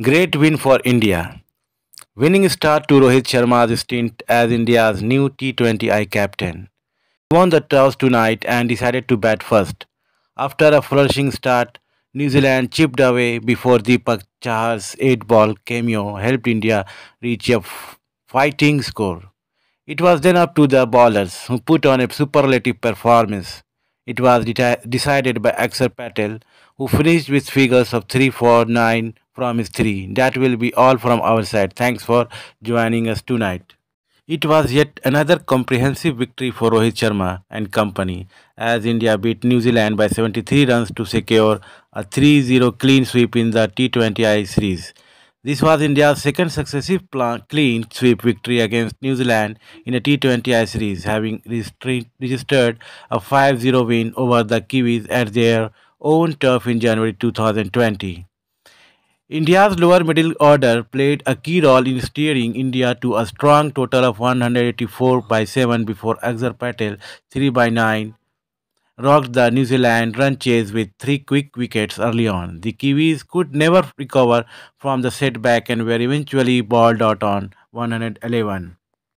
Great win for India. Winning start to Rohit Sharma's stint as India's new T20I captain. He won the toss tonight and decided to bat first. After a flourishing start, New Zealand chipped away before Deepak Chahar's 8-ball cameo helped India reach a fighting score. It was then up to the bowlers, who put on a superlative performance. It was decided by Axel Patel, who finished with figures of 3 9 from 3. That will be all from our side. Thanks for joining us tonight. It was yet another comprehensive victory for Rohit Sharma and company as India beat New Zealand by 73 runs to secure a 3-0 clean sweep in the T20I series. This was India's second successive clean sweep victory against New Zealand in a T20I series, having registered a 5-0 win over the Kiwis at their own turf in January 2020. India's lower middle order played a key role in steering India to a strong total of 184 by 7 before Axar Patel 3 by 9 rocked the New Zealand run chase with three quick wickets early on. The Kiwis could never recover from the setback and were eventually bowled out on 111.